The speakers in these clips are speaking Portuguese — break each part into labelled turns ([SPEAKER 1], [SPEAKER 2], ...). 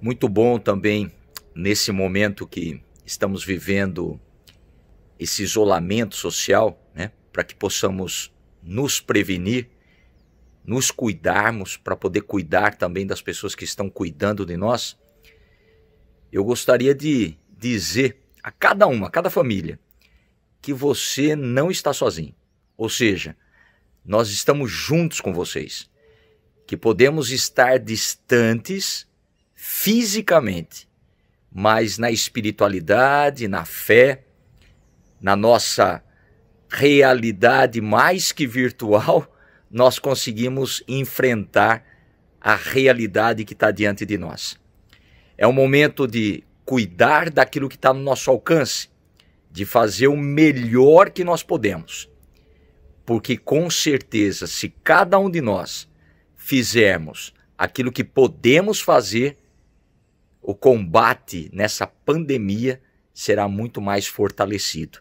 [SPEAKER 1] Muito bom também nesse momento que estamos vivendo esse isolamento social, né, para que possamos nos prevenir, nos cuidarmos, para poder cuidar também das pessoas que estão cuidando de nós. Eu gostaria de dizer a cada uma, a cada família, que você não está sozinho. Ou seja, nós estamos juntos com vocês, que podemos estar distantes, fisicamente, mas na espiritualidade, na fé, na nossa realidade mais que virtual, nós conseguimos enfrentar a realidade que está diante de nós. É um momento de cuidar daquilo que está no nosso alcance, de fazer o melhor que nós podemos. Porque com certeza, se cada um de nós fizermos aquilo que podemos fazer, o combate nessa pandemia será muito mais fortalecido.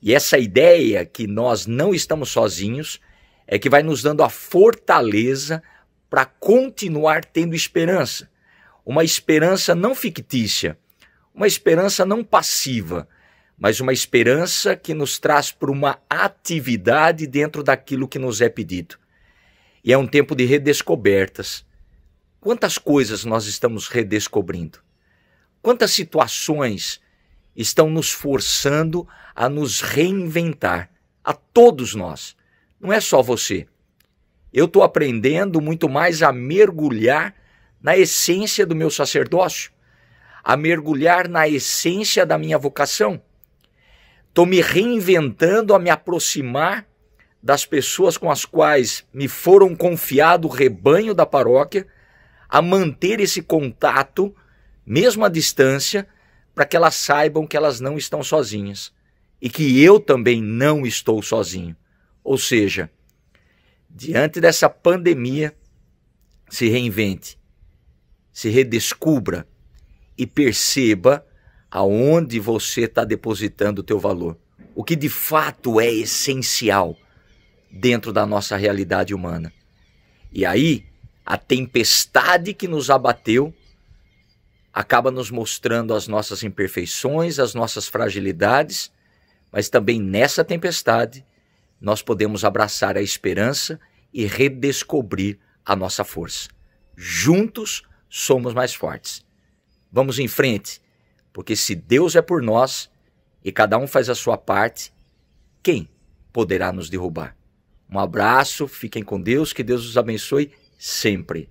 [SPEAKER 1] E essa ideia que nós não estamos sozinhos é que vai nos dando a fortaleza para continuar tendo esperança. Uma esperança não fictícia, uma esperança não passiva, mas uma esperança que nos traz para uma atividade dentro daquilo que nos é pedido. E é um tempo de redescobertas. Quantas coisas nós estamos redescobrindo? Quantas situações estão nos forçando a nos reinventar? A todos nós. Não é só você. Eu estou aprendendo muito mais a mergulhar na essência do meu sacerdócio, a mergulhar na essência da minha vocação. Estou me reinventando a me aproximar das pessoas com as quais me foram confiado o rebanho da paróquia a manter esse contato, mesmo à distância, para que elas saibam que elas não estão sozinhas e que eu também não estou sozinho. Ou seja, diante dessa pandemia, se reinvente, se redescubra e perceba aonde você está depositando o teu valor. O que de fato é essencial dentro da nossa realidade humana. E aí, a tempestade que nos abateu acaba nos mostrando as nossas imperfeições, as nossas fragilidades, mas também nessa tempestade nós podemos abraçar a esperança e redescobrir a nossa força. Juntos somos mais fortes. Vamos em frente, porque se Deus é por nós e cada um faz a sua parte, quem poderá nos derrubar? Um abraço, fiquem com Deus, que Deus os abençoe sempre.